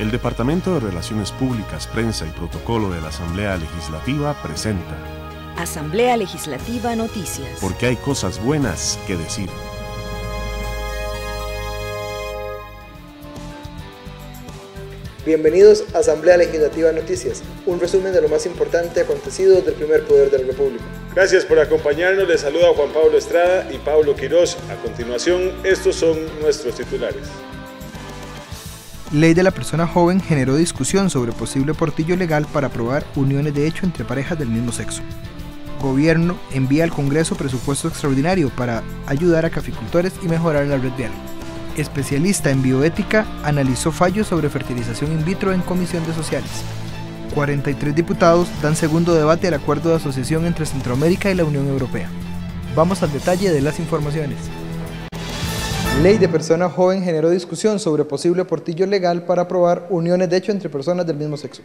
El Departamento de Relaciones Públicas, Prensa y Protocolo de la Asamblea Legislativa presenta Asamblea Legislativa Noticias. Porque hay cosas buenas que decir. Bienvenidos a Asamblea Legislativa Noticias, un resumen de lo más importante acontecido del primer poder de la República. Gracias por acompañarnos, les saluda Juan Pablo Estrada y Pablo Quirós. A continuación, estos son nuestros titulares. Ley de la persona joven generó discusión sobre posible portillo legal para aprobar uniones de hecho entre parejas del mismo sexo. Gobierno envía al Congreso presupuesto extraordinario para ayudar a caficultores y mejorar la red vial. Especialista en bioética analizó fallos sobre fertilización in vitro en Comisión de Sociales. 43 diputados dan segundo debate al acuerdo de asociación entre Centroamérica y la Unión Europea. Vamos al detalle de las informaciones. Ley de persona joven generó discusión sobre posible portillo legal para aprobar uniones de hecho entre personas del mismo sexo.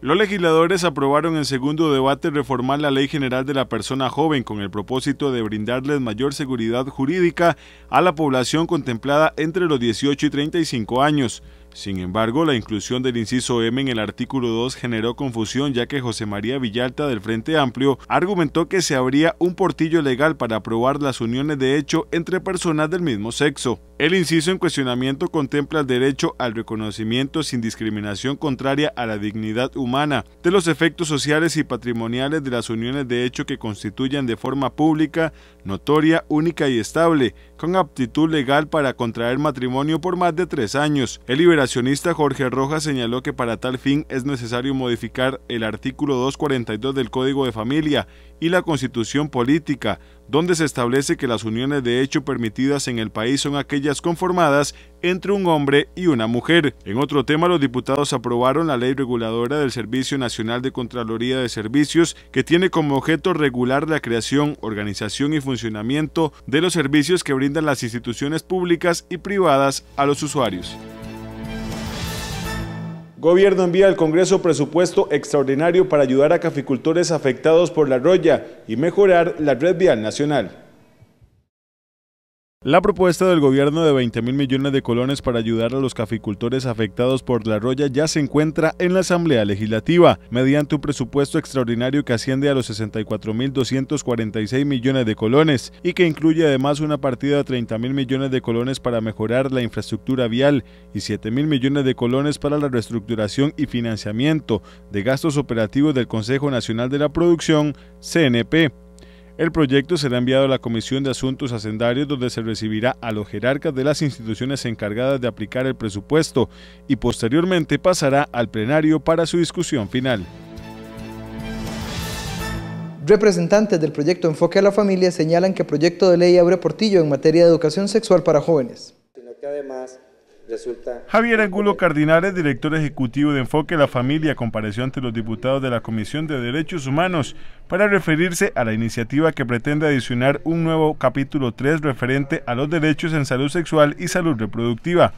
Los legisladores aprobaron en segundo debate reformar la Ley General de la Persona Joven con el propósito de brindarles mayor seguridad jurídica a la población contemplada entre los 18 y 35 años. Sin embargo, la inclusión del inciso M en el artículo 2 generó confusión ya que José María Villalta del Frente Amplio argumentó que se abría un portillo legal para aprobar las uniones de hecho entre personas del mismo sexo. El inciso en cuestionamiento contempla el derecho al reconocimiento sin discriminación contraria a la dignidad humana de los efectos sociales y patrimoniales de las uniones de hecho que constituyan de forma pública, notoria, única y estable, con aptitud legal para contraer matrimonio por más de tres años. El liberacionista Jorge Rojas señaló que para tal fin es necesario modificar el artículo 242 del Código de Familia y la Constitución Política, donde se establece que las uniones de hecho permitidas en el país son aquellas conformadas entre un hombre y una mujer. En otro tema, los diputados aprobaron la ley reguladora del Servicio Nacional de Contraloría de Servicios, que tiene como objeto regular la creación, organización y funcionamiento de los servicios que brindan las instituciones públicas y privadas a los usuarios. Gobierno envía al Congreso presupuesto extraordinario para ayudar a caficultores afectados por la roya y mejorar la red vial nacional. La propuesta del gobierno de 20.000 millones de colones para ayudar a los caficultores afectados por la roya ya se encuentra en la Asamblea Legislativa, mediante un presupuesto extraordinario que asciende a los 64.246 millones de colones y que incluye además una partida de 30 millones de colones para mejorar la infraestructura vial y 7 mil millones de colones para la reestructuración y financiamiento de gastos operativos del Consejo Nacional de la Producción, CNP. El proyecto será enviado a la Comisión de Asuntos Hacendarios donde se recibirá a los jerarcas de las instituciones encargadas de aplicar el presupuesto y posteriormente pasará al plenario para su discusión final. Representantes del proyecto Enfoque a la Familia señalan que el proyecto de ley abre portillo en materia de educación sexual para jóvenes. Javier Angulo Cardinales, director ejecutivo de Enfoque a la Familia, compareció ante los diputados de la Comisión de Derechos Humanos para referirse a la iniciativa que pretende adicionar un nuevo capítulo 3 referente a los derechos en salud sexual y salud reproductiva.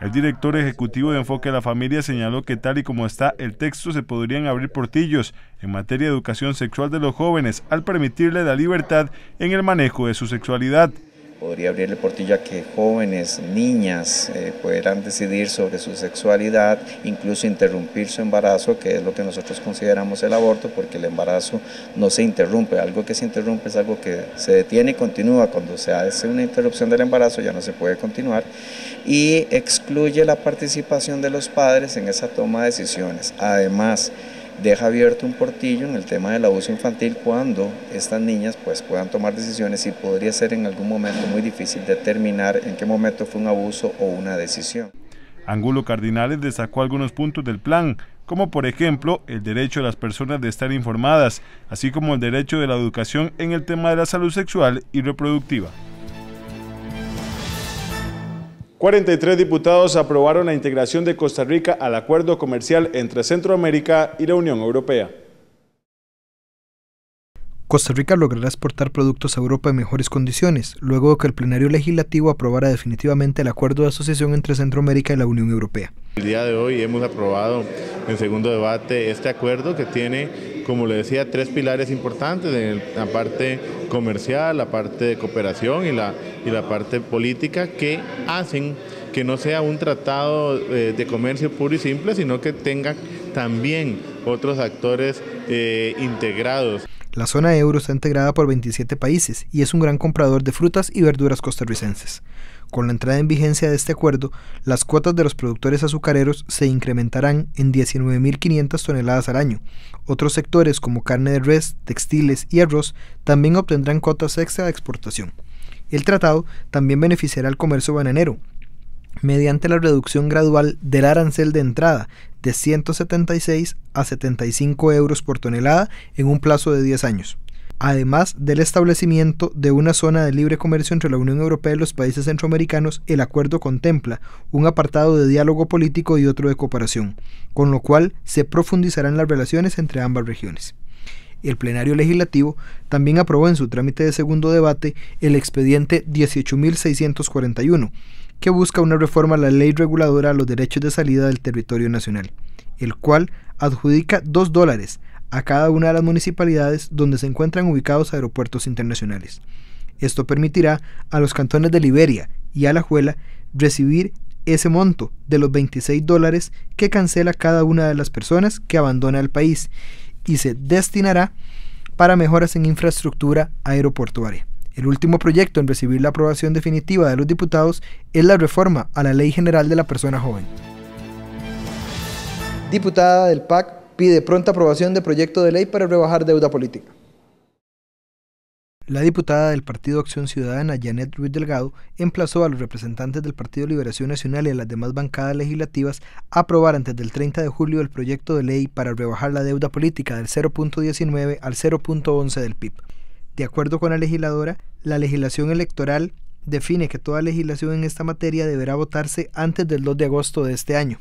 El director ejecutivo de Enfoque a la Familia señaló que tal y como está el texto se podrían abrir portillos en materia de educación sexual de los jóvenes al permitirle la libertad en el manejo de su sexualidad podría abrirle el portillo a que jóvenes, niñas eh, pudieran decidir sobre su sexualidad, incluso interrumpir su embarazo, que es lo que nosotros consideramos el aborto, porque el embarazo no se interrumpe, algo que se interrumpe es algo que se detiene y continúa, cuando se hace una interrupción del embarazo ya no se puede continuar, y excluye la participación de los padres en esa toma de decisiones. Además, deja abierto un portillo en el tema del abuso infantil cuando estas niñas pues puedan tomar decisiones y podría ser en algún momento muy difícil determinar en qué momento fue un abuso o una decisión. Angulo Cardinales destacó algunos puntos del plan, como por ejemplo el derecho de las personas de estar informadas, así como el derecho de la educación en el tema de la salud sexual y reproductiva. 43 diputados aprobaron la integración de Costa Rica al acuerdo comercial entre Centroamérica y la Unión Europea. Costa Rica logrará exportar productos a Europa en mejores condiciones, luego de que el plenario legislativo aprobara definitivamente el acuerdo de asociación entre Centroamérica y la Unión Europea. El día de hoy hemos aprobado en segundo debate este acuerdo que tiene, como le decía, tres pilares importantes, la parte comercial, la parte de cooperación y la, y la parte política que hacen que no sea un tratado eh, de comercio puro y simple, sino que tenga también otros actores eh, integrados. La zona euro está integrada por 27 países y es un gran comprador de frutas y verduras costarricenses. Con la entrada en vigencia de este acuerdo, las cuotas de los productores azucareros se incrementarán en 19.500 toneladas al año. Otros sectores como carne de res, textiles y arroz también obtendrán cuotas extra de exportación. El tratado también beneficiará al comercio bananero, mediante la reducción gradual del arancel de entrada de 176 a 75 euros por tonelada en un plazo de 10 años, además del establecimiento de una zona de libre comercio entre la Unión Europea y los países centroamericanos, el acuerdo contempla un apartado de diálogo político y otro de cooperación, con lo cual se profundizarán las relaciones entre ambas regiones. El plenario legislativo también aprobó en su trámite de segundo debate el expediente 18.641, que busca una reforma a la ley reguladora a los derechos de salida del territorio nacional, el cual adjudica 2 dólares a cada una de las municipalidades donde se encuentran ubicados aeropuertos internacionales. Esto permitirá a los cantones de Liberia y Alajuela recibir ese monto de los 26 dólares que cancela cada una de las personas que abandona el país y se destinará para mejoras en infraestructura aeroportuaria. El último proyecto en recibir la aprobación definitiva de los diputados es la reforma a la Ley General de la Persona Joven. Diputada del PAC pide pronta aprobación de proyecto de ley para rebajar deuda política. La diputada del Partido Acción Ciudadana, Janet Ruiz Delgado, emplazó a los representantes del Partido Liberación Nacional y a las demás bancadas legislativas a aprobar antes del 30 de julio el proyecto de ley para rebajar la deuda política del 0.19 al 0.11 del PIB. De acuerdo con la legisladora, la legislación electoral define que toda legislación en esta materia deberá votarse antes del 2 de agosto de este año.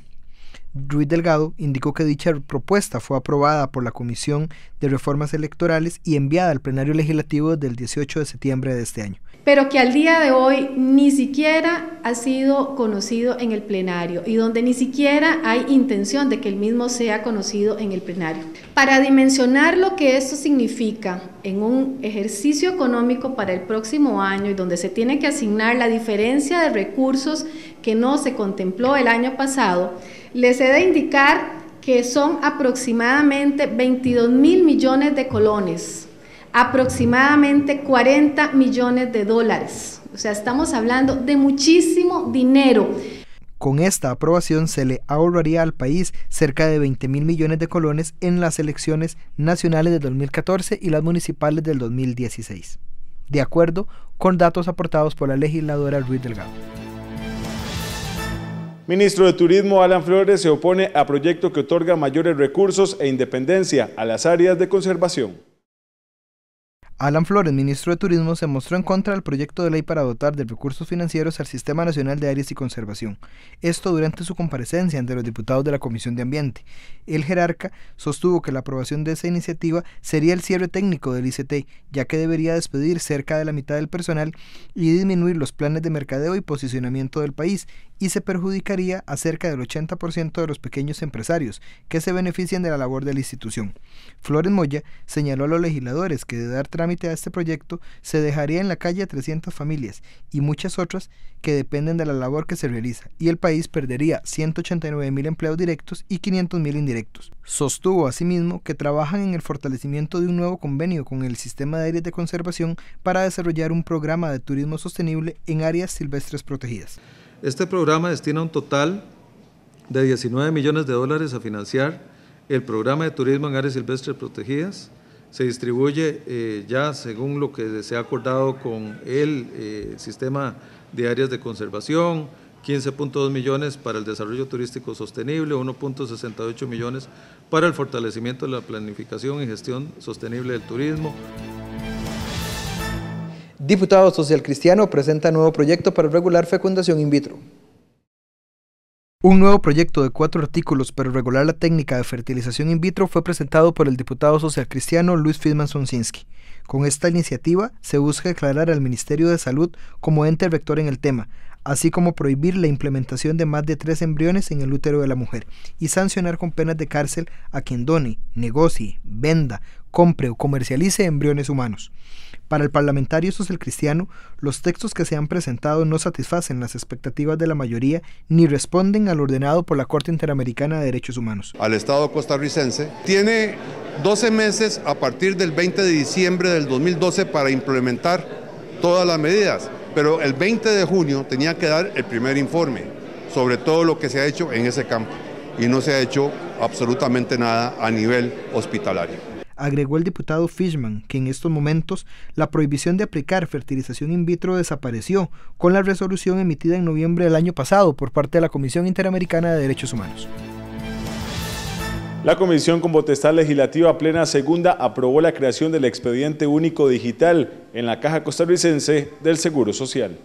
Ruiz Delgado indicó que dicha propuesta fue aprobada por la Comisión de Reformas Electorales y enviada al plenario legislativo del 18 de septiembre de este año. Pero que al día de hoy ni siquiera ha sido conocido en el plenario y donde ni siquiera hay intención de que el mismo sea conocido en el plenario. Para dimensionar lo que esto significa en un ejercicio económico para el próximo año y donde se tiene que asignar la diferencia de recursos que no se contempló el año pasado, les he de indicar que son aproximadamente 22 mil millones de colones, aproximadamente 40 millones de dólares. O sea, estamos hablando de muchísimo dinero. Con esta aprobación se le ahorraría al país cerca de 20 mil millones de colones en las elecciones nacionales de 2014 y las municipales del 2016, de acuerdo con datos aportados por la legisladora Ruiz Delgado. Ministro de Turismo Alan Flores se opone a proyecto que otorga mayores recursos e independencia a las áreas de conservación. Alan Flores, ministro de Turismo, se mostró en contra del proyecto de ley para dotar de recursos financieros al Sistema Nacional de Áreas y Conservación. Esto durante su comparecencia ante los diputados de la Comisión de Ambiente. El jerarca sostuvo que la aprobación de esa iniciativa sería el cierre técnico del ICT, ya que debería despedir cerca de la mitad del personal y disminuir los planes de mercadeo y posicionamiento del país, y se perjudicaría a cerca del 80% de los pequeños empresarios que se benefician de la labor de la institución. Flores Moya señaló a los legisladores que de dar trámite a este proyecto, se dejaría en la calle a 300 familias y muchas otras que dependen de la labor que se realiza, y el país perdería 189 mil empleos directos y 500 mil indirectos. Sostuvo asimismo que trabajan en el fortalecimiento de un nuevo convenio con el sistema de áreas de conservación para desarrollar un programa de turismo sostenible en áreas silvestres protegidas. Este programa destina un total de 19 millones de dólares a financiar el programa de turismo en áreas silvestres protegidas, se distribuye eh, ya según lo que se ha acordado con el eh, sistema de áreas de conservación, 15.2 millones para el desarrollo turístico sostenible, 1.68 millones para el fortalecimiento de la planificación y gestión sostenible del turismo. Diputado Social Cristiano presenta nuevo proyecto para regular fecundación in vitro. Un nuevo proyecto de cuatro artículos para regular la técnica de fertilización in vitro fue presentado por el diputado social cristiano Luis Fidman Sonsinski. Con esta iniciativa se busca aclarar al Ministerio de Salud como ente rector en el tema, así como prohibir la implementación de más de tres embriones en el útero de la mujer y sancionar con penas de cárcel a quien done, negocie, venda, compre o comercialice embriones humanos. Para el parlamentario social cristiano, los textos que se han presentado no satisfacen las expectativas de la mayoría ni responden al ordenado por la Corte Interamericana de Derechos Humanos. Al Estado costarricense tiene 12 meses a partir del 20 de diciembre del 2012 para implementar todas las medidas, pero el 20 de junio tenía que dar el primer informe sobre todo lo que se ha hecho en ese campo y no se ha hecho absolutamente nada a nivel hospitalario agregó el diputado Fishman, que en estos momentos la prohibición de aplicar fertilización in vitro desapareció con la resolución emitida en noviembre del año pasado por parte de la Comisión Interamericana de Derechos Humanos. La Comisión con potestad legislativa plena segunda aprobó la creación del expediente único digital en la Caja Costarricense del Seguro Social.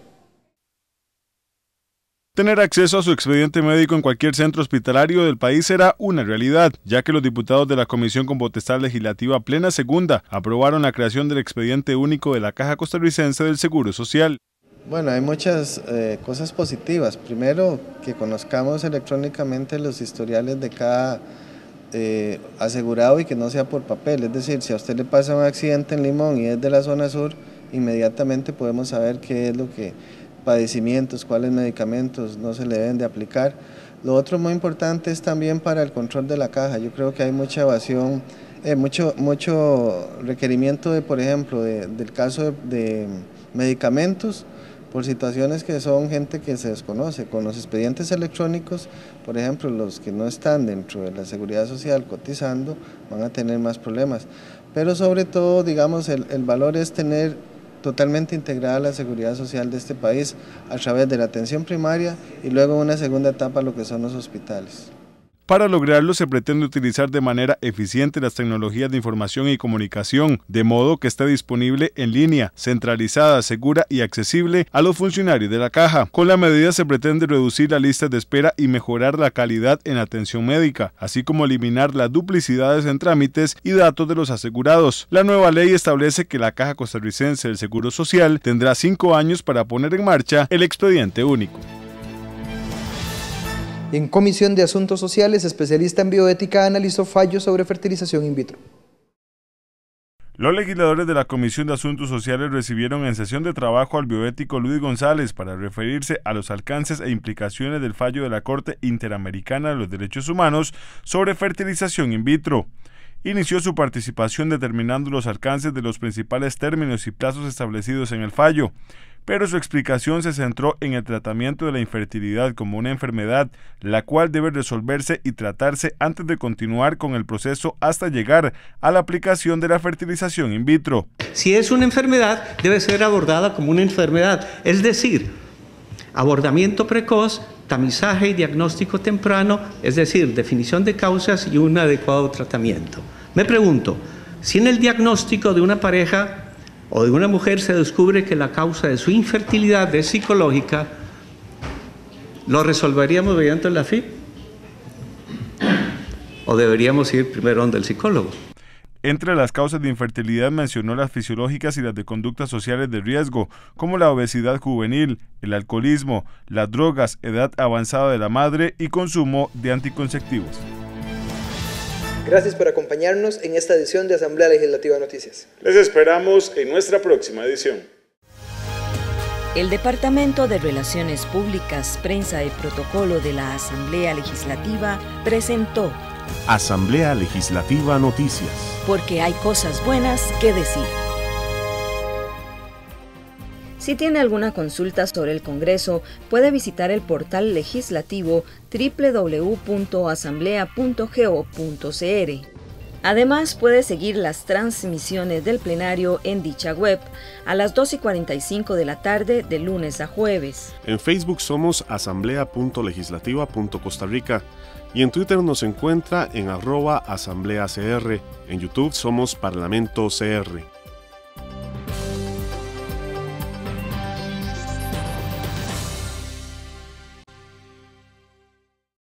Tener acceso a su expediente médico en cualquier centro hospitalario del país será una realidad, ya que los diputados de la Comisión con Potestad Legislativa Plena Segunda aprobaron la creación del expediente único de la Caja Costarricense del Seguro Social. Bueno, hay muchas eh, cosas positivas. Primero, que conozcamos electrónicamente los historiales de cada eh, asegurado y que no sea por papel. Es decir, si a usted le pasa un accidente en Limón y es de la zona sur, inmediatamente podemos saber qué es lo que padecimientos, cuáles medicamentos no se le deben de aplicar. Lo otro muy importante es también para el control de la caja. Yo creo que hay mucha evasión, eh, mucho, mucho requerimiento de, por ejemplo, del caso de, medicamentos por situaciones que son gente que se desconoce. Con los expedientes electrónicos, por ejemplo, los que no están dentro de la seguridad social cotizando van a tener más problemas. Pero sobre todo, digamos, el, el valor es tener totalmente integrada a la seguridad social de este país a través de la atención primaria y luego una segunda etapa lo que son los hospitales. Para lograrlo se pretende utilizar de manera eficiente las tecnologías de información y comunicación, de modo que esté disponible en línea, centralizada, segura y accesible a los funcionarios de la caja. Con la medida se pretende reducir la lista de espera y mejorar la calidad en atención médica, así como eliminar las duplicidades en trámites y datos de los asegurados. La nueva ley establece que la Caja Costarricense del Seguro Social tendrá cinco años para poner en marcha el expediente único. En Comisión de Asuntos Sociales, especialista en bioética, analizó fallos sobre fertilización in vitro. Los legisladores de la Comisión de Asuntos Sociales recibieron en sesión de trabajo al bioético Luis González para referirse a los alcances e implicaciones del fallo de la Corte Interamericana de los Derechos Humanos sobre fertilización in vitro inició su participación determinando los alcances de los principales términos y plazos establecidos en el fallo, pero su explicación se centró en el tratamiento de la infertilidad como una enfermedad, la cual debe resolverse y tratarse antes de continuar con el proceso hasta llegar a la aplicación de la fertilización in vitro. Si es una enfermedad, debe ser abordada como una enfermedad, es decir, abordamiento precoz, tamizaje y diagnóstico temprano, es decir, definición de causas y un adecuado tratamiento. Me pregunto, si en el diagnóstico de una pareja o de una mujer se descubre que la causa de su infertilidad es psicológica, ¿lo resolveríamos mediante la FIP? ¿O deberíamos ir primero donde el psicólogo? Entre las causas de infertilidad mencionó las fisiológicas y las de conductas sociales de riesgo, como la obesidad juvenil, el alcoholismo, las drogas, edad avanzada de la madre y consumo de anticonceptivos. Gracias por acompañarnos en esta edición de Asamblea Legislativa Noticias. Les esperamos en nuestra próxima edición. El Departamento de Relaciones Públicas, Prensa y Protocolo de la Asamblea Legislativa presentó Asamblea Legislativa Noticias. Porque hay cosas buenas que decir. Si tiene alguna consulta sobre el Congreso, puede visitar el portal legislativo www.asamblea.go.cr. Además, puede seguir las transmisiones del plenario en dicha web a las 2 y 45 de la tarde de lunes a jueves. En Facebook somos asamblea.legislativa.costa Rica y en Twitter nos encuentra en arroba asambleacr. En YouTube somos Parlamento CR.